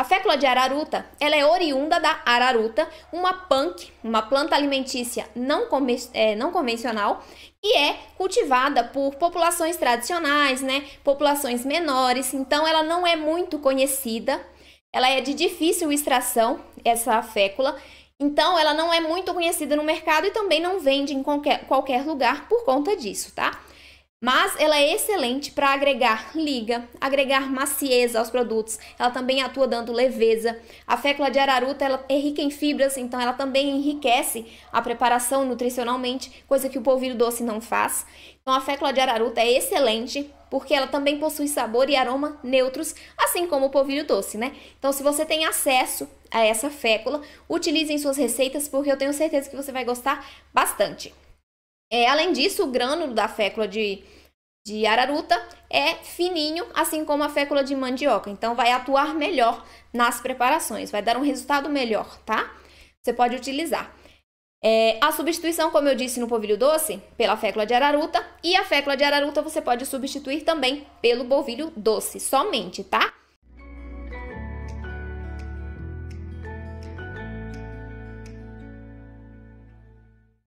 A fécula de araruta, ela é oriunda da araruta, uma punk, uma planta alimentícia não, é, não convencional, e é cultivada por populações tradicionais, né, populações menores, então ela não é muito conhecida, ela é de difícil extração, essa fécula, então ela não é muito conhecida no mercado e também não vende em qualquer, qualquer lugar por conta disso, tá? Mas ela é excelente para agregar liga, agregar maciez aos produtos. Ela também atua dando leveza. A fécula de araruta ela é rica em fibras, então ela também enriquece a preparação nutricionalmente, coisa que o polvilho doce não faz. Então a fécula de araruta é excelente porque ela também possui sabor e aroma neutros, assim como o polvilho doce, né? Então se você tem acesso a essa fécula, utilize em suas receitas porque eu tenho certeza que você vai gostar bastante. É, além disso, o grânulo da fécula de, de araruta é fininho, assim como a fécula de mandioca. Então, vai atuar melhor nas preparações, vai dar um resultado melhor, tá? Você pode utilizar. É, a substituição, como eu disse no polvilho doce, pela fécula de araruta. E a fécula de araruta você pode substituir também pelo polvilho doce, somente, tá?